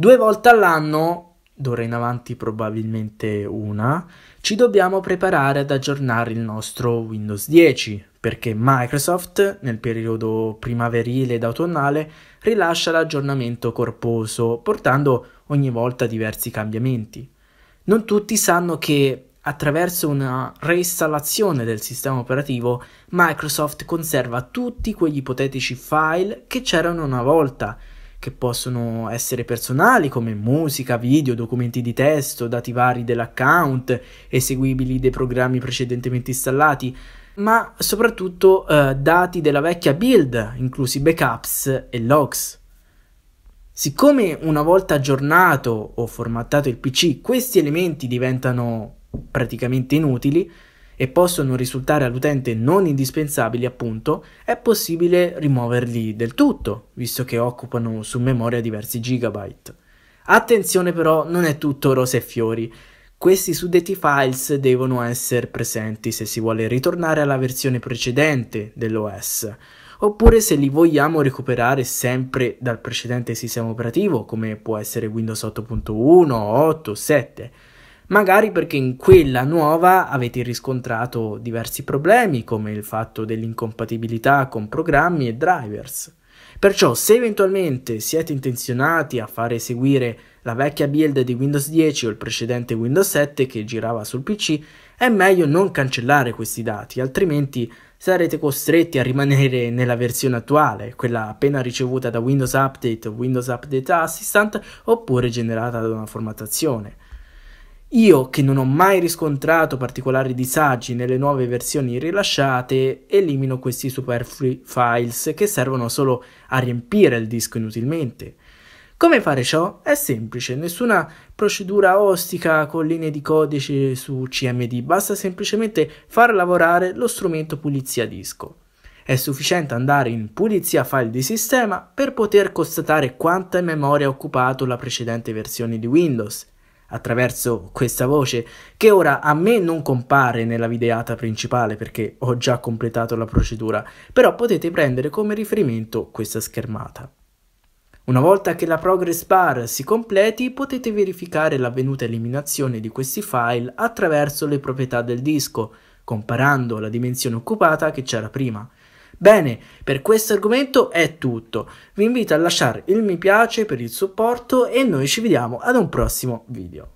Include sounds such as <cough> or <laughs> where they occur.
Due volte all'anno, d'ora in avanti probabilmente una, ci dobbiamo preparare ad aggiornare il nostro Windows 10 perché Microsoft nel periodo primaverile ed autunnale rilascia l'aggiornamento corposo portando ogni volta diversi cambiamenti. Non tutti sanno che attraverso una reinstallazione del sistema operativo Microsoft conserva tutti quegli ipotetici file che c'erano una volta che possono essere personali come musica, video, documenti di testo, dati vari dell'account, eseguibili dei programmi precedentemente installati, ma soprattutto eh, dati della vecchia build, inclusi backups e logs. Siccome una volta aggiornato o formattato il PC questi elementi diventano praticamente inutili, e possono risultare all'utente non indispensabili, appunto, è possibile rimuoverli del tutto, visto che occupano su memoria diversi gigabyte. Attenzione però, non è tutto rose e fiori. Questi suddetti files devono essere presenti se si vuole ritornare alla versione precedente dell'OS, oppure se li vogliamo recuperare sempre dal precedente sistema operativo, come può essere Windows 8.1, 8, 7 magari perché in quella nuova avete riscontrato diversi problemi come il fatto dell'incompatibilità con programmi e drivers. Perciò se eventualmente siete intenzionati a far eseguire la vecchia build di Windows 10 o il precedente Windows 7 che girava sul PC, è meglio non cancellare questi dati, altrimenti sarete costretti a rimanere <laughs> nella versione attuale, quella appena ricevuta da Windows Update o Windows Update Assistant oppure generata da una formattazione. Io che non ho mai riscontrato particolari disagi nelle nuove versioni rilasciate, elimino questi superflui files che servono solo a riempire il disco inutilmente. Come fare ciò? È semplice, nessuna procedura ostica con linee di codice su CMD, basta semplicemente far lavorare lo strumento pulizia disco. È sufficiente andare in pulizia file di sistema per poter constatare quanta memoria ha occupato la precedente versione di Windows attraverso questa voce, che ora a me non compare nella videata principale perché ho già completato la procedura, però potete prendere come riferimento questa schermata. Una volta che la progress bar si completi potete verificare l'avvenuta eliminazione di questi file attraverso le proprietà del disco, comparando la dimensione occupata che c'era prima Bene, per questo argomento è tutto. Vi invito a lasciare il mi piace per il supporto e noi ci vediamo ad un prossimo video.